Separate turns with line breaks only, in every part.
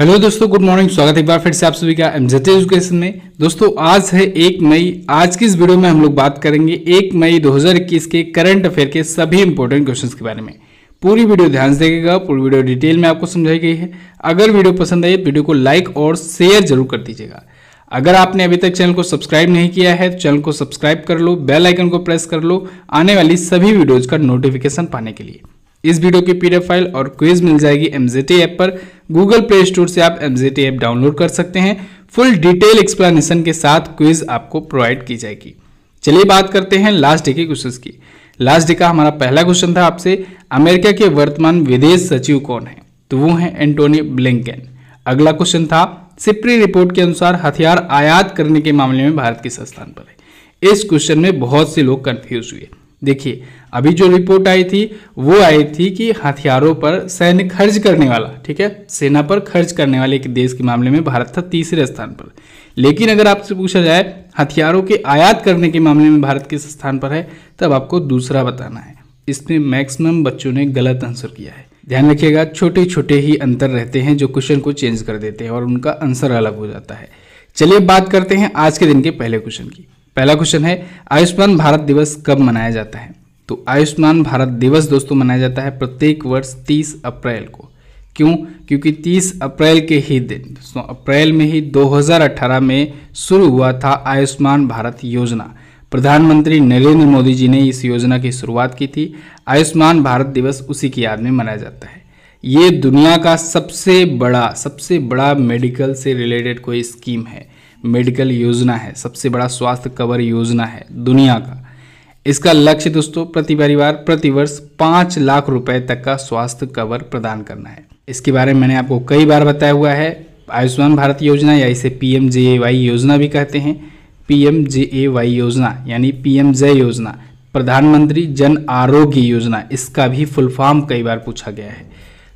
hello दोस्तों good morning स्वागत है एक बार फिर से आप सभी का एमजेटी एजुकेशन में दोस्तों आज है एक मई आज की इस वीडियो में हम लोग बात करेंगे एक मई 2021 के करंट अफेयर के सभी इंपॉर्टेंट क्वेश्चंस के बारे में पूरी वीडियो ध्यान से देखेगा पूरी वीडियो डिटेल में आपको समझाई गई है अगर वीडियो पसंद आई वीडियो को लाइक और शेयर जरूर कर दीजिएगा अगर आपने अभी तक चैनल को सब्सक्राइब नहीं किया है तो चैनल को सब्सक्राइब कर लो बेल आइकन को प्रेस कर लो आने वाली सभी वीडियोज का नोटिफिकेशन पाने के लिए इस वीडियो की पीडीएफ फाइल और क्विज मिल जाएगी एमजेटी ऐप पर गूगल प्ले स्टोर से आप एम ऐप डाउनलोड कर सकते हैं फुल डिटेल एक्सप्लेनेशन के साथ क्विज आपको प्रोवाइड की जाएगी चलिए बात करते हैं लास्ट डे के क्वेश्चन की लास्ट डे का हमारा पहला क्वेश्चन था आपसे अमेरिका के वर्तमान विदेश सचिव कौन है तो वो है एंटोनी ब्लिंकन अगला क्वेश्चन था सिप्री रिपोर्ट के अनुसार हथियार आयात करने के मामले में भारत किस स्थान पर है इस क्वेश्चन में बहुत से लोग कंफ्यूज हुए देखिए अभी जो रिपोर्ट आई थी वो आई थी कि हथियारों पर सैन्य खर्च करने वाला ठीक है सेना पर खर्च करने वाले एक देश के मामले में भारत था तीसरे स्थान पर लेकिन अगर आपसे पूछा जाए हथियारों के आयात करने के मामले में भारत किस स्थान पर है तब आपको दूसरा बताना है इसमें मैक्सिमम बच्चों ने गलत आंसर किया है ध्यान रखिएगा छोटे छोटे ही अंतर रहते हैं जो क्वेश्चन को चेंज कर देते हैं और उनका आंसर अलग हो जाता है चलिए बात करते हैं आज के दिन के पहले क्वेश्चन की पहला क्वेश्चन है आयुष्मान भारत दिवस कब मनाया जाता है तो आयुष्मान भारत दिवस दोस्तों मनाया जाता है प्रत्येक वर्ष 30 अप्रैल को क्यों क्योंकि 30 अप्रैल के ही दिन दोस्तों अप्रैल में ही 2018 में शुरू हुआ था आयुष्मान भारत योजना प्रधानमंत्री नरेंद्र मोदी जी ने इस योजना की शुरुआत की थी आयुष्मान भारत दिवस उसी की याद में मनाया जाता है ये दुनिया का सबसे बड़ा सबसे बड़ा मेडिकल से रिलेटेड कोई स्कीम है मेडिकल योजना है सबसे बड़ा स्वास्थ्य कवर योजना है दुनिया का इसका लक्ष्य दोस्तों प्रति परिवार प्रतिवर्ष पाँच लाख रुपए तक का स्वास्थ्य कवर प्रदान करना है इसके बारे में मैंने आपको कई बार बताया हुआ है आयुष्मान भारत योजना या इसे P M J A Y योजना भी कहते हैं P M J A Y योजना यानी पी एम जय योजना प्रधानमंत्री जन आरोग्य योजना इसका भी फुल फॉर्म कई बार पूछा गया है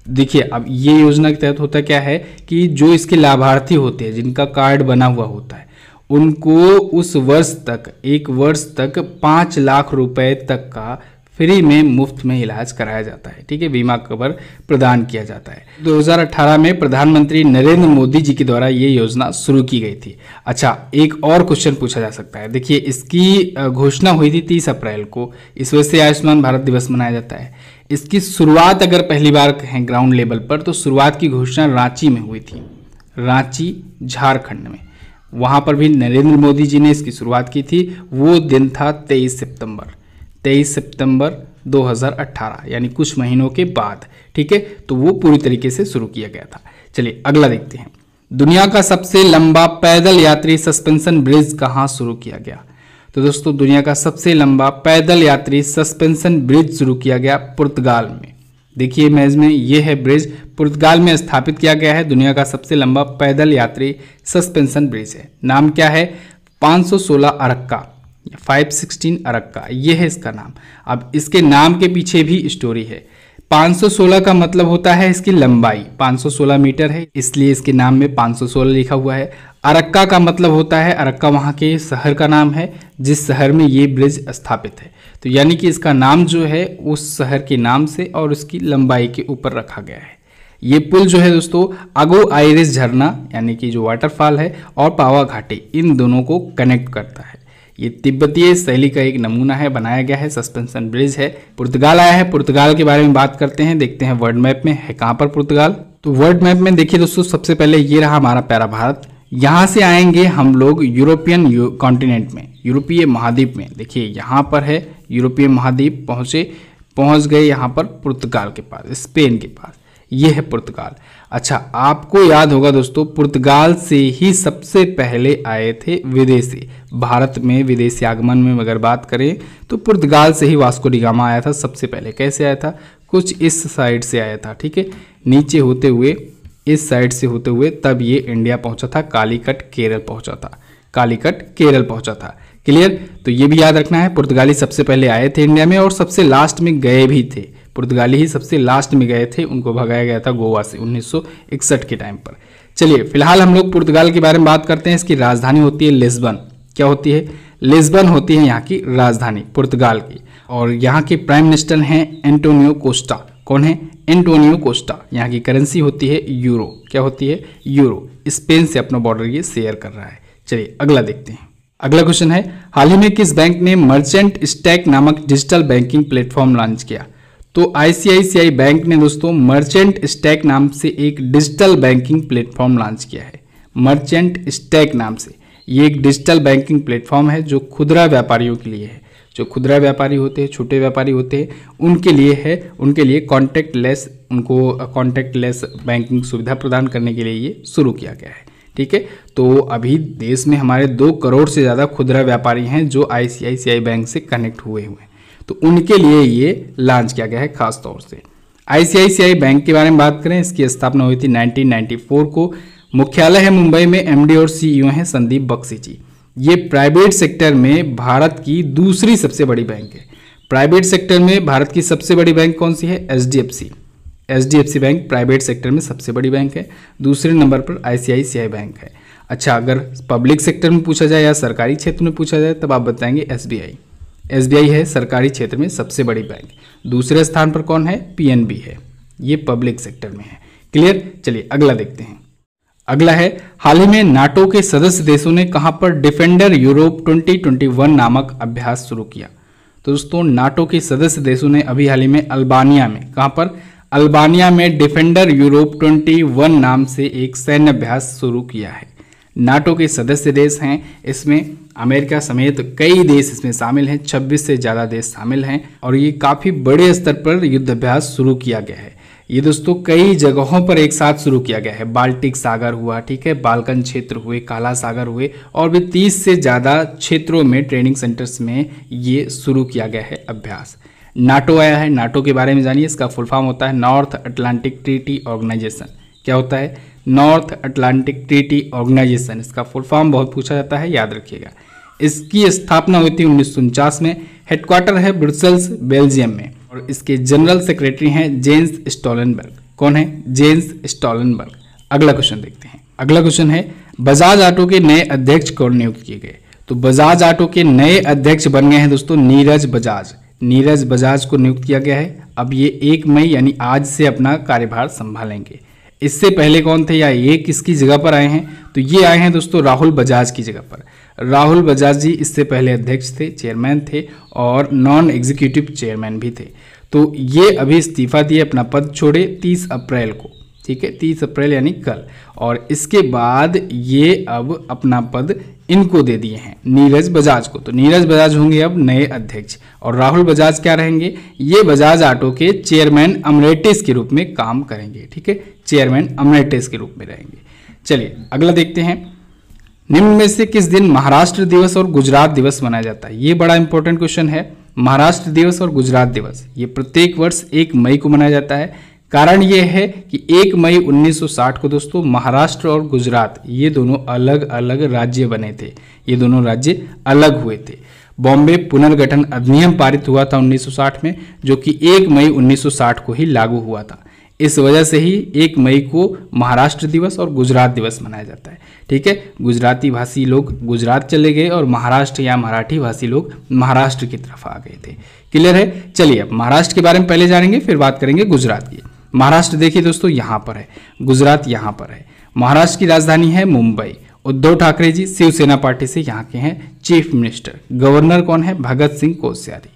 देखिए अब ये योजना के तहत होता क्या है कि जो इसके लाभार्थी होते हैं जिनका कार्ड बना हुआ होता है उनको उस वर्ष तक एक वर्ष तक पाँच लाख रुपए तक का फ्री में मुफ्त में इलाज कराया जाता है ठीक है बीमा कवर प्रदान किया जाता है 2018 में प्रधानमंत्री नरेंद्र मोदी जी के द्वारा ये योजना शुरू की गई थी अच्छा एक और क्वेश्चन पूछा जा सकता है देखिए इसकी घोषणा हुई थी 30 अप्रैल को इस वजह से आयुष्मान भारत दिवस मनाया जाता है इसकी शुरुआत अगर पहली बार कहें ग्राउंड लेवल पर तो शुरुआत की घोषणा रांची में हुई थी रांची झारखंड में वहाँ पर भी नरेंद्र मोदी जी ने इसकी शुरुआत की थी वो दिन था 23 सितंबर 23 सितंबर 2018 यानी कुछ महीनों के बाद ठीक है तो वो पूरी तरीके से शुरू किया गया था चलिए अगला देखते हैं दुनिया का सबसे लंबा पैदल यात्री सस्पेंशन ब्रिज कहाँ शुरू किया गया तो दोस्तों दुनिया का सबसे लंबा पैदल यात्री सस्पेंशन ब्रिज शुरू किया गया पुर्तगाल में देखिए मैज में ये है ब्रिज पुर्तगाल में स्थापित किया गया है दुनिया का सबसे लंबा पैदल यात्री सस्पेंशन ब्रिज है नाम क्या है 516 अरक्का सिक्सटीन अरक्का ये है इसका नाम अब इसके नाम के पीछे भी स्टोरी है 516 का मतलब होता है इसकी लंबाई 516 मीटर है इसलिए इसके नाम में 516 लिखा हुआ है अरक्का का मतलब होता है अरक्का वहाँ के शहर का नाम है जिस शहर में ये ब्रिज स्थापित है तो यानी कि इसका नाम जो है उस शहर के नाम से और उसकी लंबाई के ऊपर रखा गया है ये पुल जो है दोस्तों अगो आयरिस झरना यानी कि जो वाटरफॉल है और पावा घाटी इन दोनों को कनेक्ट करता है ये तिब्बतीय शैली का एक नमूना है बनाया गया है सस्पेंशन ब्रिज है पुर्तगाल आया है पुर्तगाल के बारे में बात करते हैं देखते हैं वर्ल्ड मैप में है कहाँ पर पुर्तगाल तो वर्ल्ड मैप में देखिए दोस्तों सबसे पहले ये रहा हमारा प्यारा भारत यहाँ से आएंगे हम लोग यूरोपियन कॉन्टिनेंट में यूरोपीय महाद्वीप में देखिए यहाँ पर है यूरोपीय महाद्वीप पहुँचे पहुँच गए यहाँ पर पुर्तगाल के पास स्पेन के पास ये है पुर्तगाल अच्छा आपको याद होगा दोस्तों पुर्तगाल से ही सबसे पहले आए थे विदेशी भारत में विदेशी आगमन में अगर बात करें तो पुर्तगाल से ही वास्को डिगामा आया था सबसे पहले कैसे आया था कुछ इस साइड से आया था ठीक है नीचे होते हुए इस साइड से होते हुए तब ये इंडिया पहुंचा था कालीकट केरल पहुंचा था कालीकट केरल पहुंचा था क्लियर तो ये भी याद रखना है पुर्तगाली सबसे पहले आए थे इंडिया में और सबसे लास्ट में गए भी थे पुर्तगाली ही सबसे लास्ट में गए थे उनको भगाया गया था गोवा से उन्नीस के टाइम पर चलिए फिलहाल हम लोग पुर्तगाल के बारे में बात करते हैं इसकी राजधानी होती है लिस्बन क्या होती है लिस्बन होती है यहाँ की राजधानी पुर्तगाल की और यहाँ के प्राइम मिनिस्टर हैं एंटोनियो कोस्टा कौन है एंटोनियो कोस्टा यहाँ की करेंसी होती है यूरो क्या होती है यूरो स्पेन से अपना बॉर्डर ये शेयर कर रहा है चलिए अगला देखते हैं अगला क्वेश्चन है हाल ही में किस बैंक ने मर्चेंट स्टैक नामक डिजिटल बैंकिंग प्लेटफॉर्म लॉन्च किया तो आईसीआईसीआई बैंक ने दोस्तों मर्चेंट स्टैक नाम से एक डिजिटल बैंकिंग प्लेटफॉर्म लॉन्च किया है मर्चेंट स्टैक नाम से ये एक डिजिटल बैंकिंग प्लेटफॉर्म है जो खुदरा व्यापारियों के लिए है जो खुदरा व्यापारी होते हैं छोटे व्यापारी होते हैं उनके लिए है उनके लिए कॉन्टैक्ट लेस उनको कॉन्टैक्ट लेस बैंकिंग सुविधा प्रदान करने के लिए ये शुरू किया गया है ठीक है तो अभी देश में हमारे दो करोड़ से ज़्यादा खुदरा व्यापारी हैं जो आई बैंक से कनेक्ट हुए हुए हैं तो उनके लिए ये लॉन्च किया गया है खास तौर से आई बैंक के बारे में बात करें इसकी स्थापना हुई थी 1994 को मुख्यालय है मुंबई में एमडी और सीईओ e हैं संदीप बक्सी जी ये प्राइवेट सेक्टर में भारत की दूसरी सबसे बड़ी बैंक है प्राइवेट सेक्टर में भारत की सबसे बड़ी बैंक कौन सी है H H bank private sector में सबसे बड़ी बैंक है दूसरे नंबर पर आई बैंक है अच्छा अगर पब्लिक सेक्टर में पूछा जाए या सरकारी क्षेत्र में पूछा जाए तब आप बताएंगे एस एसबीआई है सरकारी क्षेत्र में सबसे बड़ी बैंक दूसरे स्थान पर कौन है पीएनबी है ये पब्लिक सेक्टर में है क्लियर चलिए अगला देखते हैं अगला है हाल ही में नाटो के सदस्य देशों ने कहां पर डिफेंडर यूरोप 2021 नामक अभ्यास शुरू किया तो दोस्तों नाटो के सदस्य देशों ने अभी हाल ही में अल्बानिया में कहां पर अल्बानिया में डिफेंडर यूरोप 21 नाम से एक सैन्य अभ्यास शुरू किया है नाटो के सदस्य देश हैं इसमें अमेरिका समेत कई देश इसमें शामिल हैं 26 से ज़्यादा देश शामिल हैं और ये काफ़ी बड़े स्तर पर युद्धाभ्यास शुरू किया गया है ये दोस्तों कई जगहों पर एक साथ शुरू किया गया है बाल्टिक सागर हुआ ठीक है बालकन क्षेत्र हुए काला सागर हुए और भी तीस से ज़्यादा क्षेत्रों में ट्रेनिंग सेंटर्स में ये शुरू किया गया है अभ्यास नाटो आया है नाटो के बारे में जानिए इसका फुल फॉर्म होता है नॉर्थ अटलांटिक ट्रीटी ऑर्गेनाइजेशन क्या होता है नॉर्थ अटलांटिक ट्रीटी ऑर्गेनाइजेशन इसका फुल फॉर्म बहुत पूछा जाता है याद रखिएगा इसकी स्थापना हुई थी उन्नीस में हेडक्वार्टर है ब्रुसेल्स बेल्जियम में और इसके जनरल सेक्रेटरी हैं जेन्स स्टॉलनबर्ग कौन है जेन्स स्टॉलनबर्ग अगला क्वेश्चन देखते हैं अगला क्वेश्चन है बजाज ऑटो के नए अध्यक्ष कौन नियुक्त किए गए तो बजाज ऑटो के नए अध्यक्ष बन गए हैं दोस्तों नीरज बजाज नीरज बजाज को नियुक्त किया गया है अब ये एक मई यानी आज से अपना कार्यभार संभालेंगे इससे पहले कौन थे या ये किसकी जगह पर आए हैं तो ये आए हैं दोस्तों राहुल बजाज की जगह पर राहुल बजाज जी इससे पहले अध्यक्ष थे चेयरमैन थे और नॉन एग्जीक्यूटिव चेयरमैन भी थे तो ये अभी इस्तीफा दिए अपना पद छोड़े 30 अप्रैल को ठीक है 30 अप्रैल यानी कल और इसके बाद ये अब अपना पद इनको दे दिए हैं नीरज बजाज को तो नीरज बजाज होंगे अब नए अध्यक्ष और राहुल बजाज क्या रहेंगे ये बजाज ऑटो के चेयरमैन अमरेटिस के रूप में काम करेंगे ठीक है चेयरमैन अमरेटिस के रूप में रहेंगे चलिए अगला देखते हैं निम्न में से किस दिन महाराष्ट्र दिवस और गुजरात दिवस मनाया जाता है ये बड़ा इंपॉर्टेंट क्वेश्चन है महाराष्ट्र दिवस और गुजरात दिवस ये प्रत्येक वर्ष एक मई को मनाया जाता है कारण ये है कि एक मई 1960 को दोस्तों महाराष्ट्र और गुजरात ये दोनों अलग अलग राज्य बने थे ये दोनों राज्य अलग हुए थे बॉम्बे पुनर्गठन अधिनियम पारित हुआ था 1960 में जो कि एक मई 1960 को ही लागू हुआ था इस वजह से ही एक मई को महाराष्ट्र दिवस और गुजरात दिवस मनाया जाता है ठीक है गुजराती भाषी लोग गुजरात चले गए और महाराष्ट्र या मराठी भाषी लोग महाराष्ट्र की तरफ आ गए थे क्लियर है चलिए अब महाराष्ट्र के बारे में पहले जानेंगे फिर बात करेंगे गुजरात की महाराष्ट्र देखिए दोस्तों यहाँ पर है गुजरात यहाँ पर है महाराष्ट्र की राजधानी है मुंबई उद्धव ठाकरे जी शिवसेना पार्टी से यहाँ के हैं चीफ मिनिस्टर गवर्नर कौन है भगत सिंह कोश्यारी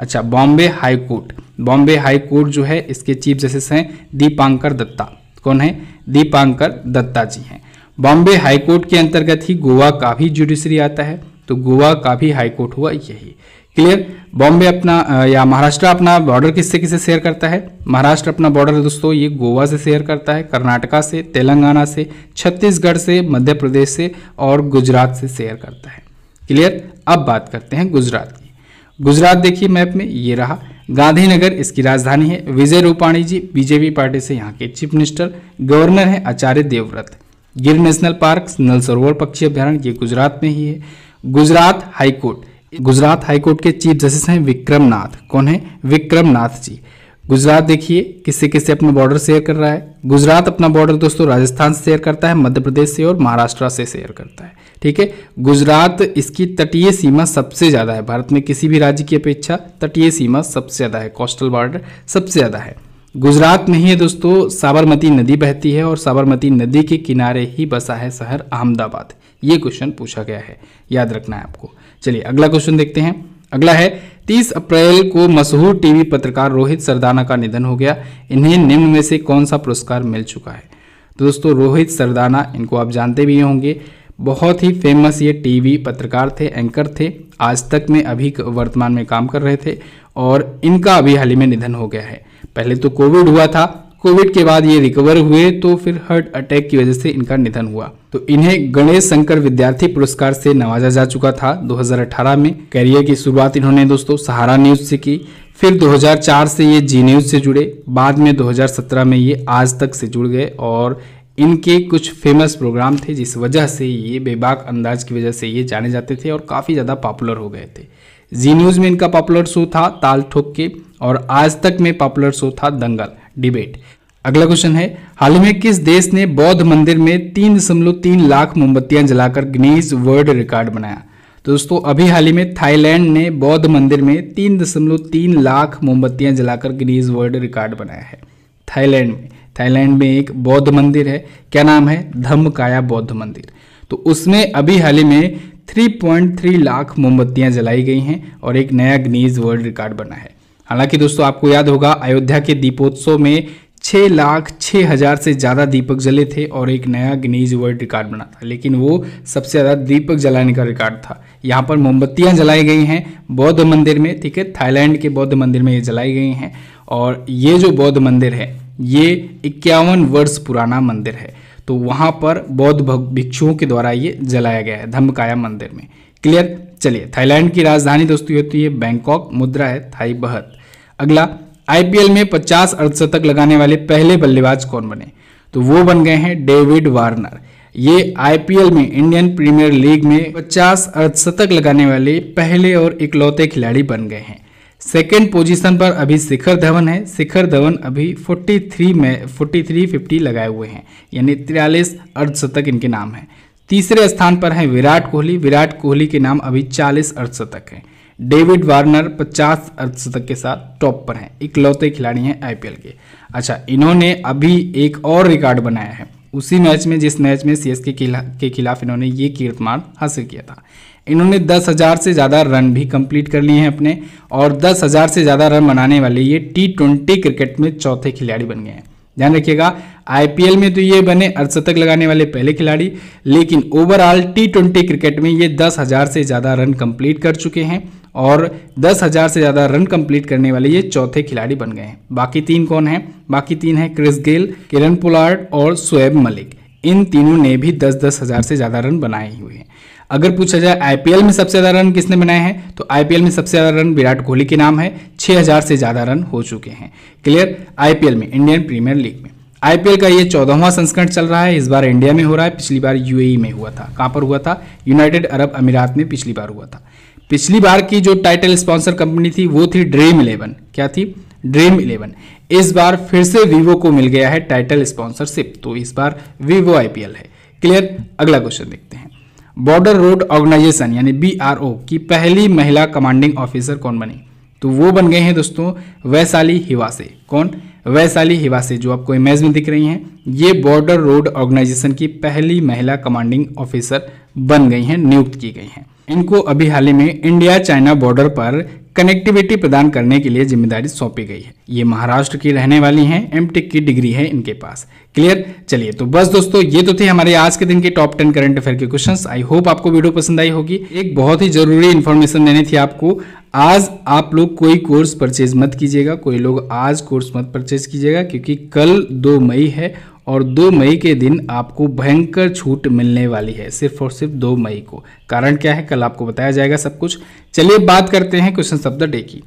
अच्छा Bombay high court Bombay high court जो है इसके चीफ जस्टिस हैं दीपांकर दत्ता कौन है दीपांकर दत्ता जी हैं बॉम्बे हाई कोर्ट के अंतर्गत ही गोवा का भी जुडिशरी आता है तो गोवा का भी हाई कोर्ट हुआ यही क्लियर बॉम्बे अपना या महाराष्ट्र अपना बॉर्डर किससे किससे शेयर करता है महाराष्ट्र अपना बॉर्डर दोस्तों ये गोवा से शेयर करता है कर्नाटका से तेलंगाना से छत्तीसगढ़ से मध्य प्रदेश से और गुजरात से शेयर करता है क्लियर अब बात करते हैं गुजरात गुजरात देखिए मैप में ये रहा गांधीनगर इसकी राजधानी है विजय रूपाणी जी बीजेपी पार्टी से यहाँ के चीफ मिनिस्टर गवर्नर हैं आचार्य देवव्रत गिर नेशनल पार्क नल सरोवर पक्षी अभ्यारण्य ये गुजरात में ही है गुजरात हाईकोर्ट गुजरात हाईकोर्ट के चीफ जस्टिस हैं विक्रम नाथ कौन है विक्रम नाथ जी गुजरात देखिए किससे किससे अपना बॉर्डर शेयर कर रहा है गुजरात अपना बॉर्डर दोस्तों राजस्थान से शेयर करता है मध्य प्रदेश से और महाराष्ट्र से शेयर करता है ठीक है गुजरात इसकी तटीय सीमा सबसे ज़्यादा है भारत में किसी भी राज्य की अपेक्षा तटीय सीमा सबसे ज़्यादा है कोस्टल बॉर्डर सबसे ज़्यादा है गुजरात में ही दोस्तों साबरमती नदी बहती है और साबरमती नदी के किनारे ही बसा है शहर अहमदाबाद ये क्वेश्चन पूछा गया है याद रखना है आपको चलिए अगला क्वेश्चन देखते हैं अगला है 30 अप्रैल को मशहूर टीवी पत्रकार रोहित सरदाना का निधन हो गया इन्हें निम्न में से कौन सा पुरस्कार मिल चुका है तो दोस्तों रोहित सरदाना इनको आप जानते भी होंगे बहुत ही फेमस ये टीवी पत्रकार थे एंकर थे आज तक में अभी वर्तमान में काम कर रहे थे और इनका अभी हाल ही में निधन हो गया है पहले तो कोविड हुआ था कोविड के बाद ये रिकवर हुए तो फिर हार्ट अटैक की वजह से इनका निधन हुआ तो इन्हें गणेश शंकर विद्यार्थी पुरस्कार से नवाजा जा चुका था 2018 में करियर की शुरुआत इन्होंने दोस्तों सहारा न्यूज से की फिर 2004 से ये जी न्यूज से जुड़े बाद में 2017 में ये आज तक से जुड़ गए और इनके कुछ फेमस प्रोग्राम थे जिस वजह से ये बेबाक अंदाज की वजह से ये जाने जाते थे और काफ़ी ज़्यादा पॉपुलर हो गए थे जी न्यूज़ में इनका पॉपुलर शो था ताल ठोक के और आज तक में पॉपुलर शो था दंगल डिबेट अगला क्वेश्चन है हाल ही में किस देश ने बौद्ध मंदिर में तीन दशमलव तीन लाख मोमबत्तियां जलाकर गिनीज वर्ल्ड रिकॉर्ड बनाया तो दोस्तों अभी हाल ही में थाईलैंड ने बौद्ध मंदिर में तीन दशमलव तीन लाख मोमबत्तियां जलाकर गिनीज वर्ल्ड रिकॉर्ड बनाया है थाईलैंड में थाईलैंड में एक बौद्ध मंदिर है क्या नाम है धम्मकाया बौद्ध मंदिर तो उसमें अभी हाल ही में 3.3 लाख मोमबत्तियां जलाई गई हैं और एक नया गिनीज वर्ल्ड रिकॉर्ड बना है हालांकि दोस्तों आपको याद होगा अयोध्या के दीपोत्सव में छः लाख छः हज़ार से ज़्यादा दीपक जले थे और एक नया गिनीज वर्ल्ड रिकॉर्ड बना था लेकिन वो सबसे ज़्यादा दीपक जलाने का रिकॉर्ड था यहाँ पर मोमबत्तियाँ जलाई गई हैं बौद्ध मंदिर में ठीक है थाईलैंड के बौद्ध मंदिर में ये जलाई गई हैं और ये जो बौद्ध मंदिर है ये इक्यावन वर्ष पुराना मंदिर है तो वहाँ पर बौद्ध भिक्षुओं के द्वारा ये जलाया गया है धम्मकाया मंदिर में क्लियर चलिए थाईलैंड की राजधानी दोस्तों होती तो है बैंकॉक मुद्रा है थाई बहत अगला आईपीएल में 50 अर्धशतक लगाने वाले पहले बल्लेबाज कौन बने तो वो बन गए हैं डेविड वार्नर ये आईपीएल में इंडियन प्रीमियर लीग में 50 अर्धशतक लगाने वाले पहले और इकलौते खिलाड़ी बन गए हैं सेकेंड पोजीशन पर अभी शिखर धवन है शिखर धवन अभी 43 में थ्री फिफ्टी लगाए हुए हैं यानी तिरालीस अर्धशतक इनके नाम हैं तीसरे स्थान पर हैं विराट कोहली विराट कोहली के नाम अभी 40 अर्धशतक हैं डेविड वार्नर 50 अर्धशतक के साथ टॉप पर हैं इकलौते खिलाड़ी हैं आईपीएल के अच्छा इन्होंने अभी एक और रिकॉर्ड बनाया है उसी मैच में जिस मैच में सीएसके के खिलाफ इन्होंने ये कीर्तमान हासिल किया था इन्होंने दस हज़ार से ज़्यादा रन भी कंप्लीट कर लिए हैं अपने और दस हज़ार से ज़्यादा रन बनाने वाले ये टी ट्वेंटी क्रिकेट में चौथे खिलाड़ी बन गए हैं ध्यान रखिएगा आईपीएल में तो ये बने अर्धशतक लगाने वाले पहले खिलाड़ी लेकिन ओवरऑल टी ट्वेंटी क्रिकेट में ये दस हज़ार से ज़्यादा रन कंप्लीट कर चुके हैं और दस हज़ार से ज़्यादा रन कंप्लीट करने वाले ये चौथे खिलाड़ी बन गए हैं बाकी तीन कौन हैं बाकी तीन हैं क्रिस गेल किरण पुलार्ड और सोएब मलिक इन तीनों ने भी दस दस हज़ार से ज़्यादा रन बनाए हुए हैं अगर पूछा जाए आईपीएल में सबसे ज़्यादा रन किसने बनाए हैं तो आईपीएल में सबसे ज़्यादा रन विराट कोहली के नाम है हजार से ज़्यादा रन हो चुके हैं क्लियर आईपीएल में इंडियन प्रीमियर लीग में आईपीएल का ये चौदहवां संस्करण चल रहा है इस बार इंडिया में हो रहा है पिछली बार यूएई में हुआ था कहाँ पर हुआ था यूनाइटेड अरब अमीरात में पिछली बार हुआ था पिछली बार की जो टाइटल स्पॉन्सर कंपनी थी वो थी ड्रीम इलेवन क्या थी ड्रीम इलेवन इस बार फिर से वीवो को मिल गया है टाइटल स्पॉन्सरशिप तो इस बार वीवो आईपीएल है क्लियर अगला क्वेश्चन देखते हैं बॉर्डर रोड ऑर्गेनाइजेशन यानी बी की पहली महिला कमांडिंग ऑफिसर कौन बनी तो वो बन गए हैं दोस्तों वैशाली हिवासे कौन वैशाली हिवासे जो आपको इमेज में दिख रही हैं ये बॉर्डर रोड ऑर्गेनाइजेशन की पहली महिला कमांडिंग ऑफिसर बन गई हैं नियुक्त की गई हैं इनको अभी हाल ही में इंडिया चाइना बॉर्डर पर कनेक्टिविटी प्रदान करने के लिए जिम्मेदारी सौंपी गई है ये महाराष्ट्र की रहने वाली हैं एमटेक की डिग्री है इनके पास क्लियर चलिए तो बस दोस्तों ये तो थे हमारे आज के दिन के टॉप टेन करंट अफेयर के क्वेश्चंस आई होप आपको वीडियो पसंद आई होगी एक बहुत ही जरूरी इन्फॉर्मेशन देनी थी आपको आज आप लोग कोई कोर्स परचेज मत कीजिएगा कोई लोग आज कोर्स मत परचेज कीजिएगा क्योंकि कल दो मई है और 2 मई के दिन आपको भयंकर छूट मिलने वाली है सिर्फ और सिर्फ 2 मई को कारण क्या है कल आपको बताया जाएगा सब कुछ चलिए बात करते हैं क्वेश्चन शब्द डे की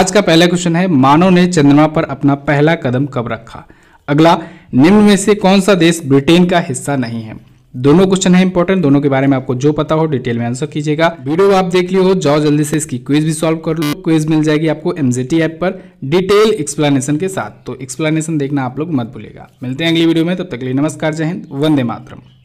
आज का पहला क्वेश्चन है मानव ने चंद्रमा पर अपना पहला कदम कब रखा अगला निम्न में से कौन सा देश ब्रिटेन का हिस्सा नहीं है दोनों क्वेश्चन है इंपॉर्टेंट दोनों के बारे में आपको जो पता हो डिटेल में आंसर कीजिएगा वीडियो आप देख लियो हो जाओ जल्दी से इसकी क्विज भी सॉल्व कर लो क्विज मिल जाएगी आपको एमजेटी ऐप पर डिटेल एक्सप्लेनेशन के साथ तो एक्सप्लेनेशन देखना आप लोग मत भूलेगा मिलते हैं अगली वीडियो में तब तक लिए नमस्कार जय हिंद वंदे मातरम